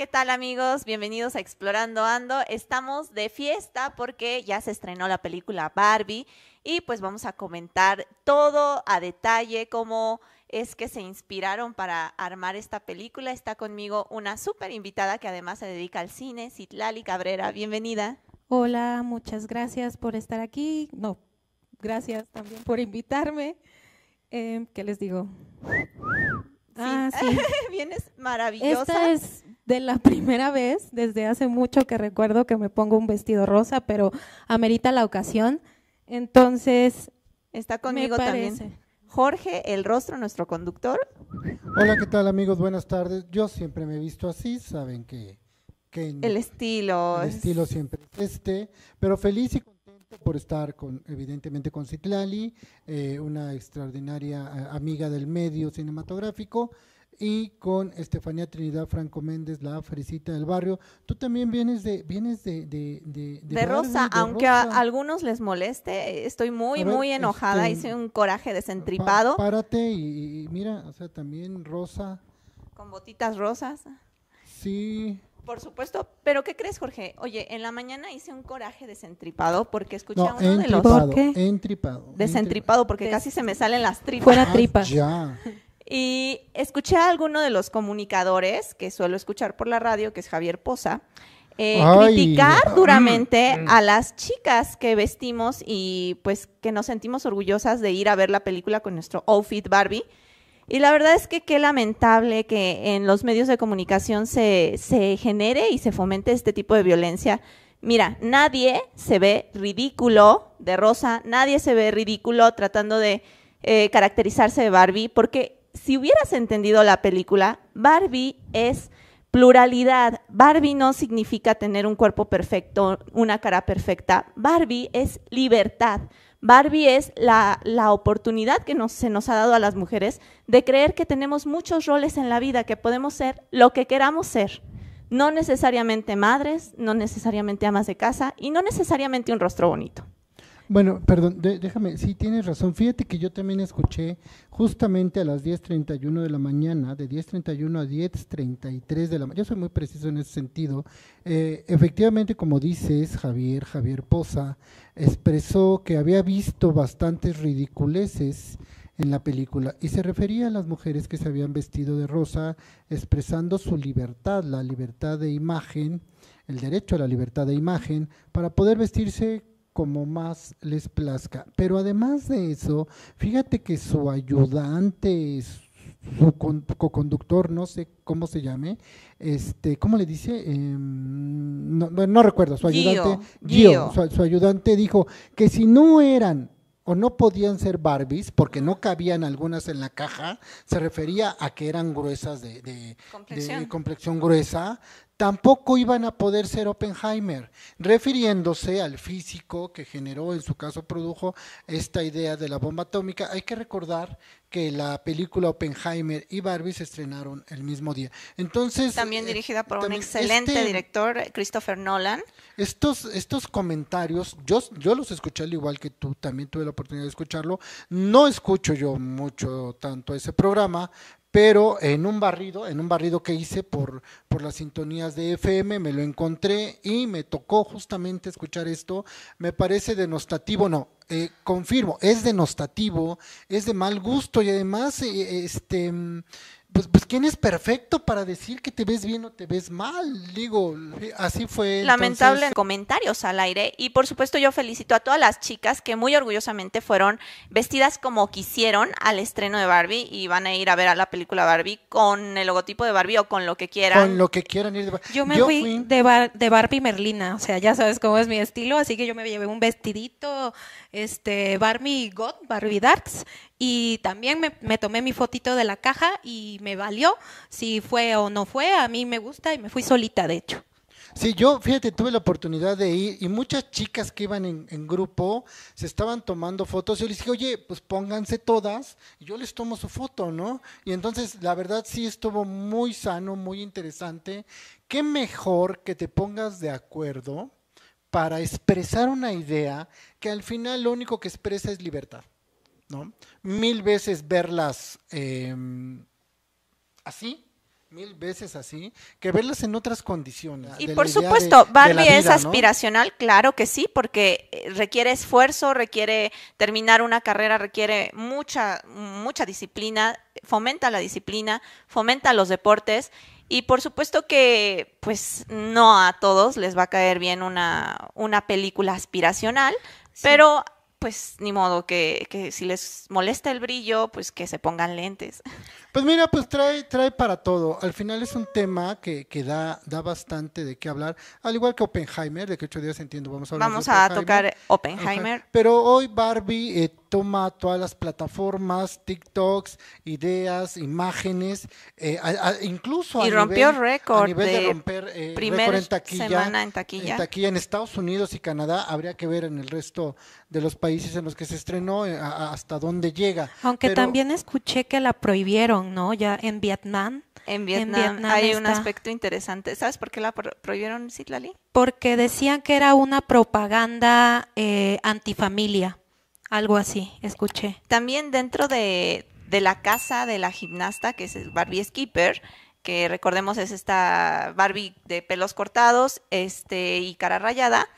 ¿qué tal amigos? Bienvenidos a Explorando Ando. Estamos de fiesta porque ya se estrenó la película Barbie y pues vamos a comentar todo a detalle, cómo es que se inspiraron para armar esta película. Está conmigo una súper invitada que además se dedica al cine, Citlali Cabrera. Bienvenida. Hola, muchas gracias por estar aquí. No, gracias también por invitarme. Em, ¿Qué les digo? sí. Ah, Vienes maravillosa. Esta es de la primera vez, desde hace mucho que recuerdo que me pongo un vestido rosa, pero amerita la ocasión. Entonces, está conmigo también. Jorge, el rostro, nuestro conductor. Hola, ¿qué tal amigos? Buenas tardes. Yo siempre me he visto así, saben que, que el estilo. El estilo siempre es este, pero feliz y contento por estar con, evidentemente con Citlali, eh, una extraordinaria eh, amiga del medio cinematográfico y con Estefanía Trinidad Franco Méndez, la Fresita del barrio. Tú también vienes de vienes de de, Rosa, aunque a algunos les moleste, estoy muy muy enojada, este, hice un coraje desentripado. párate y, mira, o sea, también Rosa con botitas rosas. Sí. Por supuesto, pero ¿qué crees, Jorge? Oye, en la mañana hice un coraje desentripado porque escuché a uno de los ¿Por entripado, desentripado porque casi se me salen las tripas. Fuera ah, tripas. ya. Y escuché a alguno de los comunicadores que suelo escuchar por la radio, que es Javier Poza, eh, criticar mm. duramente mm. a las chicas que vestimos y pues que nos sentimos orgullosas de ir a ver la película con nuestro outfit Barbie. Y la verdad es que qué lamentable que en los medios de comunicación se, se genere y se fomente este tipo de violencia. Mira, nadie se ve ridículo de rosa, nadie se ve ridículo tratando de eh, caracterizarse de Barbie, porque si hubieras entendido la película, Barbie es pluralidad. Barbie no significa tener un cuerpo perfecto, una cara perfecta. Barbie es libertad. Barbie es la, oportunidad que se nos ha dado a las mujeres de creer que tenemos muchos roles en la vida, que podemos ser lo que queramos ser. No necesariamente madres, no necesariamente amas de casa y no necesariamente un rostro bonito. Bueno, perdón, déjame, sí tienes razón. Fíjate que yo también escuché justamente a las 10.31 de la mañana, de 10.31 a 10.33 de la mañana, yo soy muy preciso en ese sentido. Eh, efectivamente, como dices, Javier, Javier Poza, expresó que había visto bastantes ridiculeces en la película y se refería a las mujeres que se habían vestido de rosa expresando su libertad, la libertad de imagen, el derecho a la libertad de imagen para poder vestirse como más les plazca. Pero además de eso, fíjate que su ayudante, su co-conductor, no sé cómo se llame, este, ¿cómo le dice? Em, no, recuerdo, su ayudante, Gio, Su, ayudante dijo que si no eran o no podían ser Barbies porque no cabían algunas en la caja, se refería a que eran gruesas de, de complexión. gruesa, tampoco iban a poder ser Oppenheimer, refiriéndose al físico que generó, en su caso produjo, esta idea de la bomba atómica. Hay que recordar que la película Oppenheimer y Barbie se estrenaron el mismo día. Entonces, también eh, dirigida por un excelente este director, Christopher Nolan. Estos, estos comentarios, yo, yo los escuché al igual que tú, también tuve la oportunidad de escucharlo. No escucho yo mucho tanto ese programa, pero en un barrido, en un barrido que hice por, por las sintonías de FM, me lo encontré y me tocó justamente escuchar esto. Me parece denostativo, no, eh, confirmo, es denostativo, es de mal gusto y además eh, este pues, pues, ¿quién es perfecto para decir que te ves bien o te ves mal? Digo, así fue. Lamentable comentarios al aire. Y por supuesto yo felicito a todas las chicas que muy orgullosamente fueron vestidas como quisieron al estreno de Barbie y van a ir a ver a la película Barbie con el logotipo de Barbie o con lo que quieran. Con lo que quieran ir de Barbie. Yo me fui, De, de Barbie Merlina, o sea, ya sabes cómo es mi estilo, así que yo me llevé un vestidito, este, Barbie God, Barbie Darks, y también me, tomé mi fotito de la caja y me valió si fue o no fue, a mí me gusta y me fui solita de hecho. Sí, yo fíjate, tuve la oportunidad de ir y muchas chicas que iban en, grupo se estaban tomando fotos. Yo les dije, oye, pues pónganse todas y yo les tomo su foto, ¿no? Y entonces, la verdad sí estuvo muy sano, muy interesante. Qué mejor que te pongas de acuerdo para expresar una idea que al final lo único que expresa es libertad. ¿no? Mil veces verlas em, así, mil veces así, que verlas en otras condiciones. Y por supuesto, Barbie es aspiracional, claro que sí, porque eh, requiere esfuerzo, requiere terminar una carrera, requiere mucha, mucha disciplina, fomenta la disciplina, fomenta los deportes. Y por supuesto que, pues, no a todos les va a caer bien una, película aspiracional, pero pues ni modo que, que si les molesta el brillo, pues que se pongan lentes. Pues mira, pues trae, trae para todo. Al final es un tema que, que da, da bastante de qué hablar. Al igual que Oppenheimer, de que ocho días entiendo, vamos a hablar Vamos a tocar Oppenheimer. Pero hoy Barbie eh, toma todas las plataformas, TikToks, ideas, imágenes, eh, incluso y rompió récord de, romper eh, en taquilla, semana en taquilla. En Estados Unidos y Canadá. Habría que ver en el resto de los países en los que se estrenó hasta dónde llega. Aunque también escuché que la prohibieron ¿no? Ya en Vietnam. En Vietnam, hay un aspecto interesante. ¿Sabes por qué la prohibieron, Sitlali Porque decían que era una propaganda eh, antifamilia, algo así, escuché. También dentro de, la casa de la gimnasta, que es Barbie Skipper, que recordemos es esta Barbie de pelos cortados este, y cara rayada,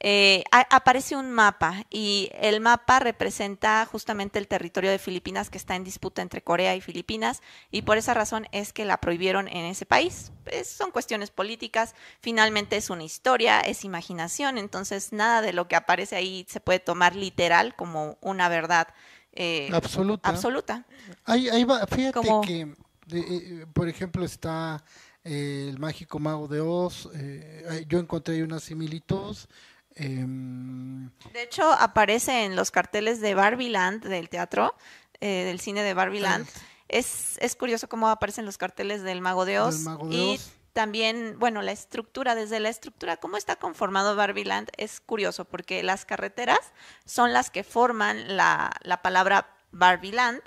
eh, aparece un mapa y el mapa representa justamente el territorio de Filipinas que está en disputa entre Corea y Filipinas y por esa razón es que la prohibieron en ese país. son cuestiones políticas, finalmente es una historia, es imaginación, entonces nada de lo que aparece ahí se puede tomar literal como una verdad. Eh, absoluta. absoluta. Ahí, fíjate que, eh, por ejemplo, está El Mágico Mago de Oz, yo encontré una similitud. Em, de hecho, aparece en los carteles de Barbieland del teatro, eh, del cine de Barbiland, Es, es curioso cómo aparecen los carteles del Mago de Oz. y también, bueno, la estructura, desde la estructura, cómo está conformado Land, es curioso, porque las carreteras son las que forman la, la palabra Land.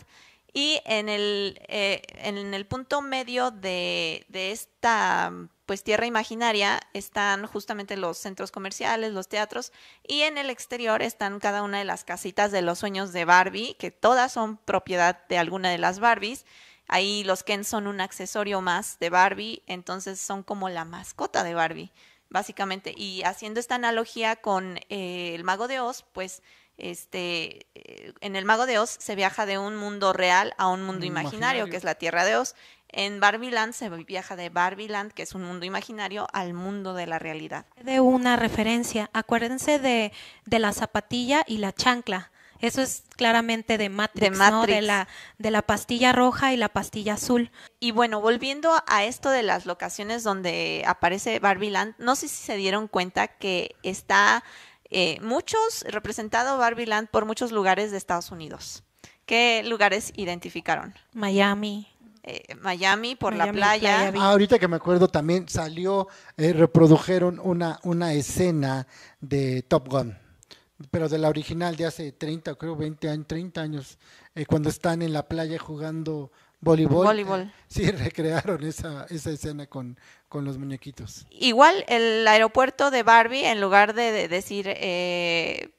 Y en el, eh, en el punto medio de, esta mm, pues tierra imaginaria están justamente los centros comerciales, los teatros, y en el exterior están cada una de las casitas de los sueños de Barbie, que todas son propiedad de alguna de las Barbies. Ahí los Ken son un accesorio más de Barbie, entonces son como la mascota de Barbie, básicamente. Y haciendo esta analogía con eh, el mago de Oz, pues este, eh, en El Mago de Oz se viaja de un mundo real a un mundo imaginario, que es la Tierra de Oz. En Barbiland se viaja de Barbiland, que es un mundo imaginario, al mundo de la realidad. De una referencia, acuérdense de, de la zapatilla y la chancla. Eso es claramente de Matrix, de De la, de la pastilla roja y la pastilla azul. Y bueno, volviendo a esto de las locaciones donde aparece Barbiland, no sé si se dieron cuenta que está eh, muchos, representado Barbie Land por muchos lugares de Estados Unidos. ¿Qué lugares identificaron? Miami. Eh, Miami por la playa. Ah, ahorita que me acuerdo también salió, eh, reprodujeron una, una escena de Top Gun, pero de la original de hace 30, creo 20 años, 30 años, eh, cuando están en la playa jugando voleibol. Voleibol. sí, recrearon esa, esa escena con, con los muñequitos. Igual el aeropuerto de Barbie, en lugar de, decir eh,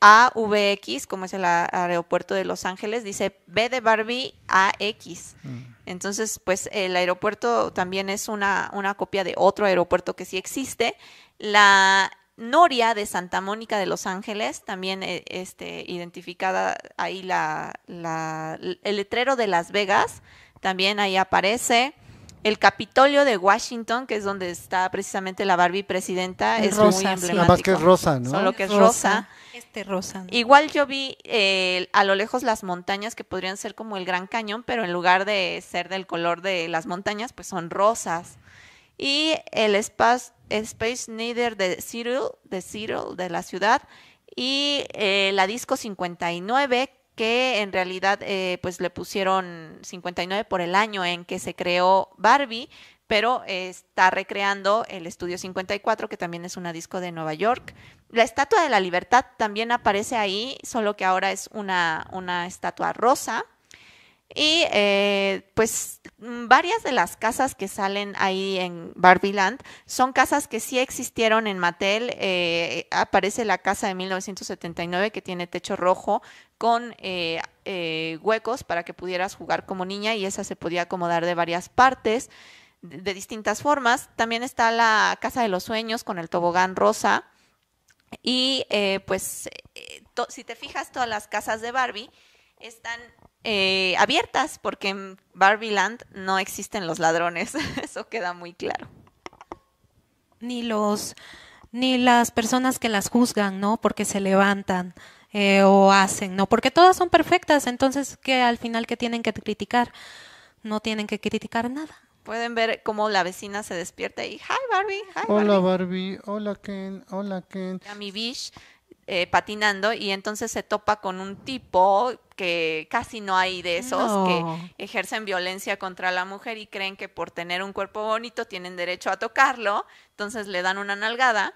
AVX, como es el aeropuerto de Los Ángeles, dice B de Barbie AX. Mm. Entonces, pues el aeropuerto también es una, una copia de otro aeropuerto que sí existe. La Noria de Santa Mónica de Los Ángeles, también eh, este, identificada ahí la, la, el letrero de Las Vegas, también ahí aparece el Capitolio de Washington, que es donde está precisamente la Barbie presidenta, es rosa, muy emblemático. más que es rosa, ¿no? Solo que es rosa. Este rosa. Igual yo vi eh, a lo lejos las montañas que podrían ser como el Gran Cañón, pero en lugar de ser del color de las montañas, pues son rosas. Y el Space, Space de Cyril, de de la ciudad, y eh, la disco 59, que en realidad eh, pues le pusieron 59 por el año en que se creó Barbie, pero está recreando el Estudio 54, que también es una disco de Nueva York. La Estatua de la Libertad también aparece ahí, solo que ahora es una, una estatua rosa, y eh, pues mm, varias de las casas que salen ahí en Barbie Land son casas que sí existieron en Mattel. Eh, aparece la casa de 1979 que tiene techo rojo con eh, eh, huecos para que pudieras jugar como niña y esa se podía acomodar de varias partes, de, de distintas formas. También está la casa de los sueños con el tobogán rosa. Y pues si te fijas todas las casas de Barbie están eh, abiertas porque en Barbie Land no existen los ladrones, eso queda muy claro. Ni los ni las personas que las juzgan, ¿no? Porque se levantan eh, o hacen, ¿no? Porque todas son perfectas, entonces ¿qué? al final que tienen que criticar, no tienen que criticar nada. Pueden ver cómo la vecina se despierta y, hi Barbie, hi Hola Barbie, hola Ken, hola Ken. A mi beach eh, patinando y entonces se topa con un tipo que casi no hay de esos que ejercen violencia contra la mujer y creen que por tener un cuerpo bonito tienen derecho a tocarlo, entonces le dan una nalgada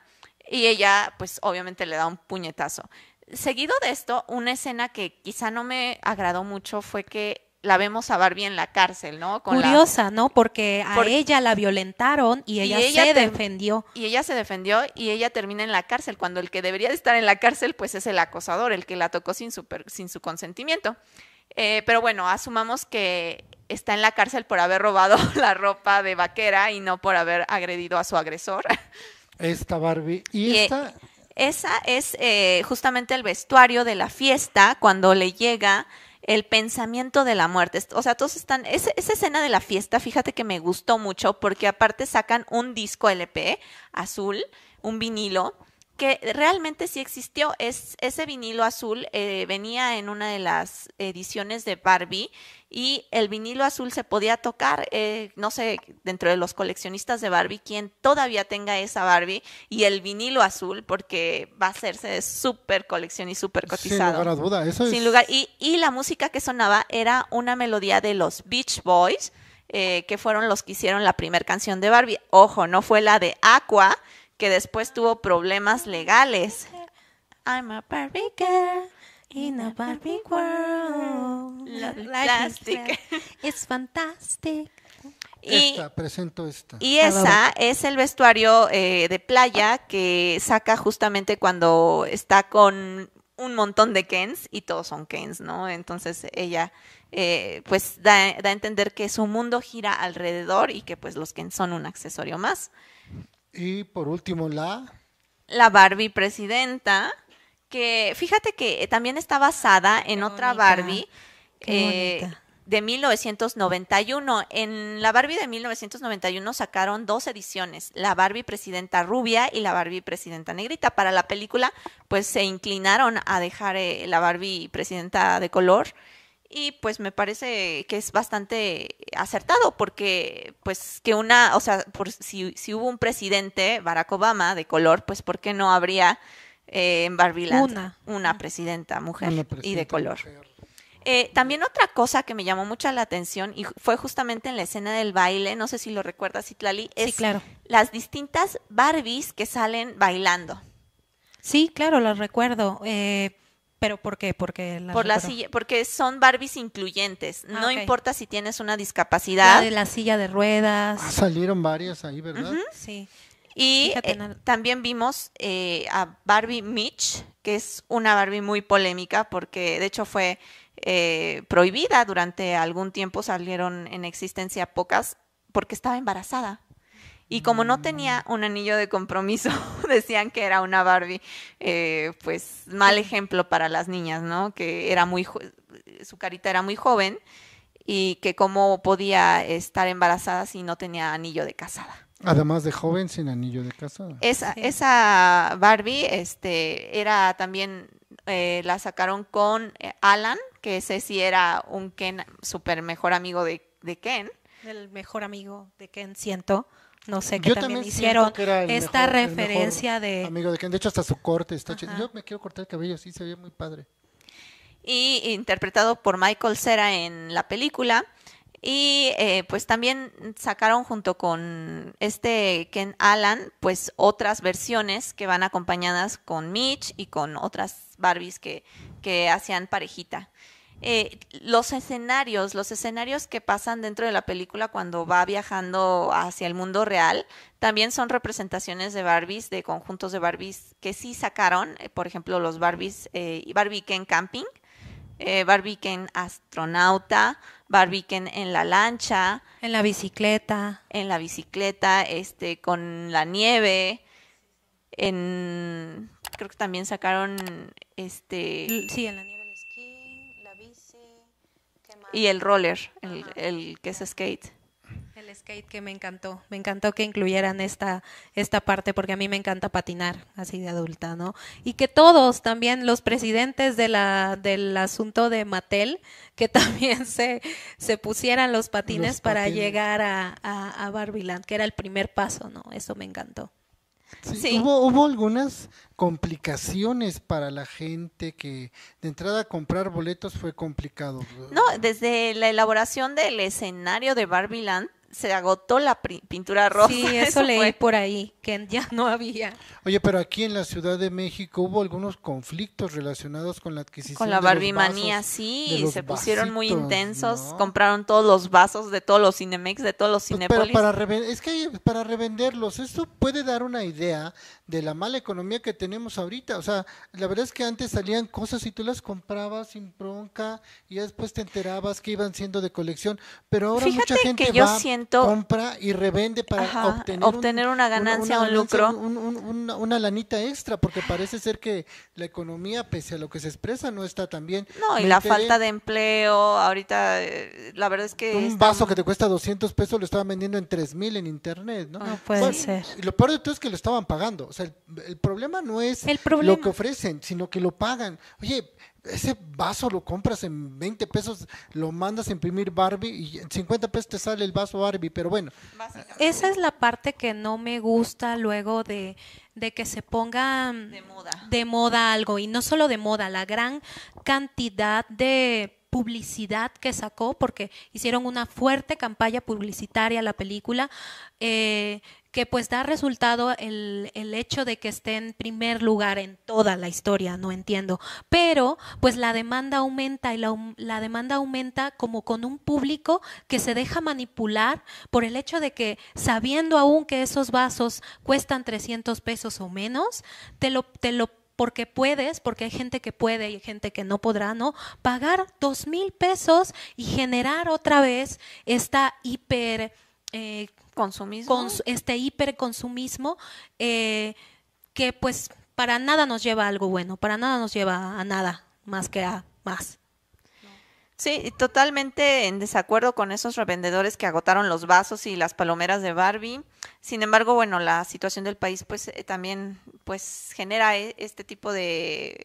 y ella pues obviamente le da un puñetazo. Seguido de esto, una escena que quizá no me agradó mucho fue que la vemos a Barbie en la cárcel, ¿no? Curiosa, ¿no? Porque a ella la violentaron y ella, se defendió. Y ella se defendió y ella termina en la cárcel, cuando el que debería de estar en la cárcel, pues es el acosador, el que la tocó sin su, sin su consentimiento. Eh, pero bueno, asumamos que está en la cárcel por haber robado la ropa de vaquera y no por haber agredido a su agresor. Esta Barbie. Y, eh, esta... Esa es eh, justamente el vestuario de la fiesta cuando le llega el pensamiento de la muerte. O sea, todos están, esa, esa escena de la fiesta, fíjate que me gustó mucho porque aparte sacan un disco LP azul, un vinilo, que realmente sí existió. Es, ese vinilo azul eh, venía en una de las ediciones de Barbie y el vinilo azul se podía tocar, eh, no sé, dentro de los coleccionistas de Barbie, quien todavía tenga esa Barbie y el vinilo azul, porque va a hacerse súper colección y súper cotizado. Sin lugar y, la música que sonaba era una melodía de los Beach Boys, eh, que fueron los que hicieron la primera canción de Barbie. Ojo, no fue la de Aqua, que después tuvo problemas legales. I'm a Barbie girl in a Barbie world. It's fantastic. Y, esta, presento esta. Y esa es el vestuario eh, de playa que saca justamente cuando está con un montón de Kens y todos son Kens, ¿no? Entonces ella eh, pues da, a entender que su mundo gira alrededor y que pues los Kens son un accesorio más. Y por último, la... La Barbie presidenta, que fíjate que también está basada en otra Barbie. Eh, de 1991. En la Barbie de 1991 sacaron dos ediciones, la Barbie Presidenta Rubia y la Barbie Presidenta Negrita. Para la película, pues se inclinaron a dejar eh, la Barbie Presidenta de color y pues me parece que es bastante acertado porque pues que una, o sea, por, si, si hubo un presidente, Barack Obama, de color, pues ¿por qué no habría eh, en Barbie una, una mm. presidenta mujer y de color? Eh, también otra cosa que me llamó mucho la atención y fue justamente en la escena del baile, no sé si lo recuerdas, Itlali es las distintas Barbies que salen bailando. Sí, claro, lo recuerdo. Eh, ¿Pero por qué? Porque por la silla, porque son Barbies incluyentes. Ah, no importa si tienes una discapacidad. La de la silla de ruedas. Ah, salieron varias ahí, ¿verdad? Sí. Y eh, también vimos eh, a Barbie Mitch, que es una Barbie muy polémica porque de hecho fue eh, prohibida durante algún tiempo, salieron en existencia pocas porque estaba embarazada. Y como no tenía un anillo de compromiso, decían que era una Barbie, eh, pues mal ejemplo para las niñas, ¿no? Que era muy, su carita era muy joven y que cómo podía estar embarazada si no tenía anillo de casada. Además de joven sin anillo de casada. Esa, Barbie este, era también, eh, la sacaron con eh, Alan, que sé si era un Ken, súper mejor amigo de, de Ken. El mejor amigo de Ken, siento no sé, que también, hicieron esta referencia de... Amigo de Ken, de hecho hasta su corte está Yo me quiero cortar el cabello, sí se ve muy padre. Y interpretado por Michael Cera en la película. Y eh, pues también sacaron junto con este Ken Alan, pues otras versiones que van acompañadas con Mitch y con otras Barbies que, que hacían parejita. Eh, los escenarios, los escenarios que pasan dentro de la película cuando va viajando hacia el mundo real, también son representaciones de Barbies, de conjuntos de Barbies que sí sacaron, eh, por ejemplo, los Barbies, eh, Barbie Camping, eh, Barbie Astronauta, Barbie en la lancha. En la bicicleta. En la bicicleta, este, con la nieve, en... Creo que también sacaron, este... Sí, en la nieve y el roller, el, que es skate. El skate que me encantó, me encantó que incluyeran esta, esta parte porque a mí me encanta patinar así de adulta, ¿no? Y que todos, también los presidentes de la, del asunto de Mattel, que también se, se pusieran los patines, para llegar a, a, que era el primer paso, ¿no? Eso me encantó. Hubo, hubo algunas complicaciones para la gente que de entrada comprar boletos fue complicado. No, desde la elaboración del escenario de Barbie Land, se agotó la pintura roja Sí, eso, leí por ahí, que ya no había. Oye, pero aquí en la Ciudad de México hubo algunos conflictos relacionados con la adquisición. Con la barbimanía, sí, se pusieron muy intensos, compraron todos los vasos de todos los Cinemex, de todos los Cinepolis. Pues, para, es que para revenderlos, eso puede dar una idea de la mala economía que tenemos ahorita. O sea, la verdad es que antes salían cosas y tú las comprabas sin bronca y después te enterabas que iban siendo de colección, pero ahora mucha gente va compra y revende para obtener, una ganancia o un lucro. una lanita extra, porque parece ser que la economía, pese a lo que se expresa, no está tan bien. No, y la falta de empleo, ahorita eh, la verdad es que... Un vaso que te cuesta 200 pesos lo estaban vendiendo en 3.000 en internet, ¿no? No puede ser. Y lo peor de todo es que lo estaban pagando. O sea, el, problema no es lo que ofrecen, sino que lo pagan. Oye, ese vaso lo compras en 20 pesos, lo mandas a imprimir Barbie y en 50 pesos te sale el vaso Barbie, pero bueno. Esa es la parte que no me gusta luego de, de que se ponga mm, de moda. algo, y no solo de moda, la gran cantidad de publicidad que sacó, porque hicieron una fuerte campaña publicitaria la película. Eh, que pues da resultado el, el, hecho de que esté en primer lugar en toda la historia, no entiendo. Pero pues la demanda aumenta y la, la, demanda aumenta como con un público que se deja manipular por el hecho de que sabiendo aún que esos vasos cuestan 300 pesos o menos, te lo, te lo porque puedes, porque hay gente que puede y hay gente que no podrá, ¿no? Pagar dos mil pesos y generar otra vez esta hiper... Eh, este hiperconsumismo eh, que pues para nada nos lleva a algo bueno, para nada nos lleva a nada más que a más. Sí, totalmente en desacuerdo con esos revendedores que agotaron los vasos y las palomeras de Barbie. Sin embargo, bueno, la situación del país pues eh, también pues genera e, este tipo de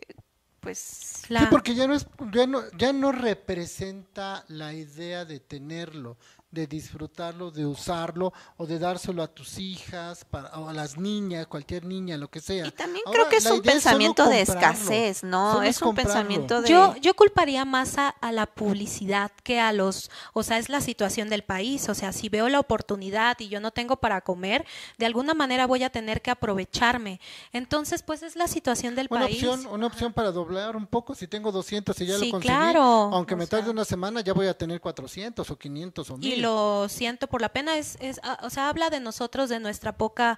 pues porque ya no ya no, ya no representa la idea de tenerlo, de disfrutarlo, de usarlo o de dárselo a tus hijas o a las niñas, cualquier niña, lo que sea. Y también creo que es un pensamiento de escasez, ¿no? Es, un pensamiento de... Yo, yo culparía más a, la publicidad que a los... O sea, es la situación del país. O sea, si veo la oportunidad y yo no tengo para comer, de alguna manera voy a tener que aprovecharme. Entonces, pues es la situación del país. una opción para doblar un poco. Si tengo 200 y ya lo conseguí, aunque me tarde una semana, ya voy a tener 400 o 500 o 1000 lo siento por la pena, es, es, ah, o sea, habla de nosotros, de nuestra poca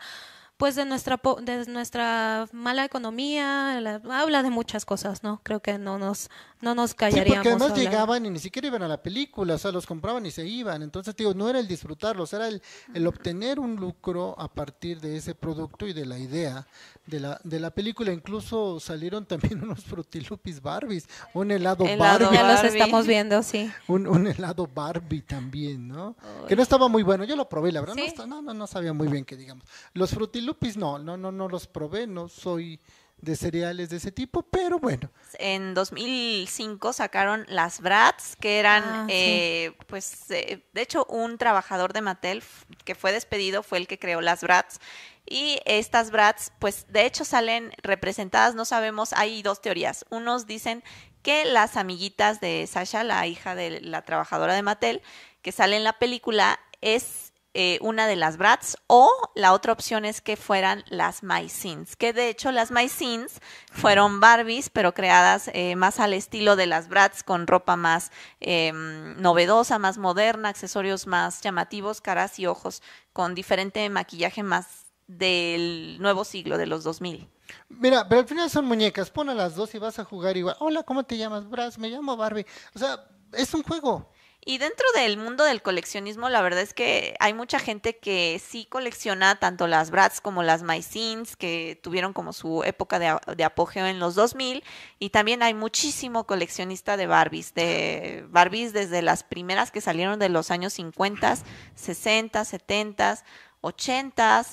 pues de nuestra, de nuestra mala economía, habla de muchas cosas, ¿no? Creo que no nos, no nos callaríamos. porque además llegaban y ni siquiera iban a la película, o sea, los compraban y se iban. Entonces, digo, no era el disfrutarlos, era el, el obtener un lucro a partir de ese producto y de la idea de la, de la película. Incluso salieron también unos frutilupis Barbies, un helado, Barbie. Ya los estamos viendo, sí. Un, helado Barbie también, ¿no? Que no estaba muy bueno, yo lo probé, la verdad, no, sabía muy bien que digamos. Los frutilupis lupis no, no, no, no los probé, no soy de cereales de ese tipo, pero bueno. En 2005 sacaron las Brats, que eran, ah, eh, pues, eh, de hecho, un trabajador de Mattel que fue despedido fue el que creó las Brats. Y estas Brats, pues, de hecho salen representadas, no sabemos, hay dos teorías. Unos dicen que las amiguitas de Sasha, la hija de la trabajadora de Mattel, que sale en la película, es eh, una de las brats o la otra opción es que fueran las MySins, que de hecho las MySins fueron Barbies, pero creadas eh, más al estilo de las brats con ropa más em, novedosa, más moderna, accesorios más llamativos, caras y ojos, con diferente maquillaje más del nuevo siglo, de los 2000. Mira, pero al final son muñecas, pon a las dos y vas a jugar igual. Hola, ¿cómo te llamas? Bratz, me llamo Barbie. O sea, es un juego. Y dentro del mundo del coleccionismo, la verdad es que hay mucha gente que sí colecciona tanto las Bratz como las MySins, que tuvieron como su época de, apogeo en los 2000. Y también hay muchísimo coleccionista de Barbies, de Barbies desde las primeras que salieron de los años 50, 60, 70. 80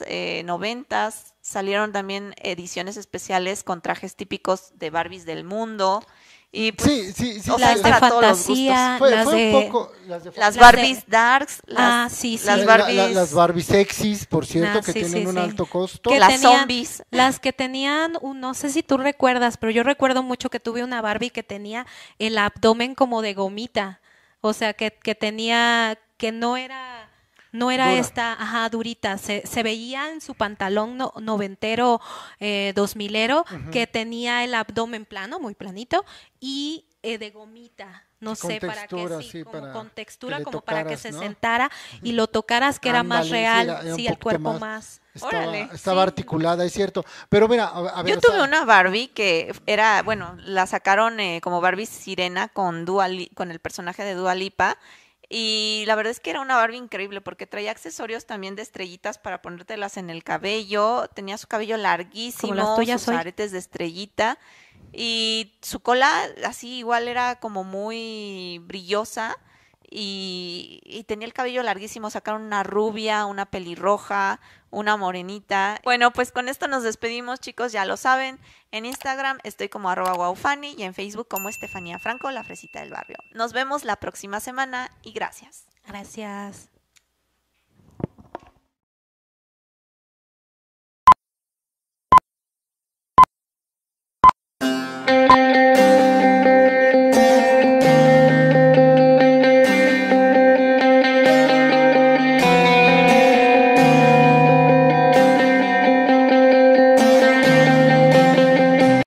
90 salieron también ediciones especiales con trajes típicos de Barbies del mundo. Y sí, sí, las de fantasía, las, de, las, Barbies darks, las, sí, Barbies, las Barbies sexys, por cierto, ah, que tienen un alto costo, las zombies, las que tenían, un, no sé si tú recuerdas, pero yo recuerdo mucho que tuve una Barbie que tenía el abdomen como de gomita, o sea que, que tenía, que no era no era esta, ajá, durita, se, veía en su pantalón noventero, eh, dos milero, que tenía el abdomen plano, muy planito, y eh, de gomita no sé, para que sí, con textura, como para que se sentara y lo tocaras, que era más real, sí, el cuerpo más. Estaba, articulada, es cierto. Pero mira, a, ver, yo tuve una Barbie que era, bueno, la sacaron eh, como Barbie Sirena con con el personaje de Dualipa. Y la verdad es que era una barba increíble porque traía accesorios también de estrellitas para ponértelas en el cabello. Tenía su cabello larguísimo, sus aretes de estrellita. Y su cola así igual era como muy brillosa y, tenía el cabello larguísimo, sacaron una rubia, una pelirroja, una morenita. Bueno, pues con esto nos despedimos, chicos, ya lo saben. En Instagram estoy como arroba guaufani y en Facebook como Estefanía Franco, la fresita del barrio. Nos vemos la próxima semana y gracias. Gracias.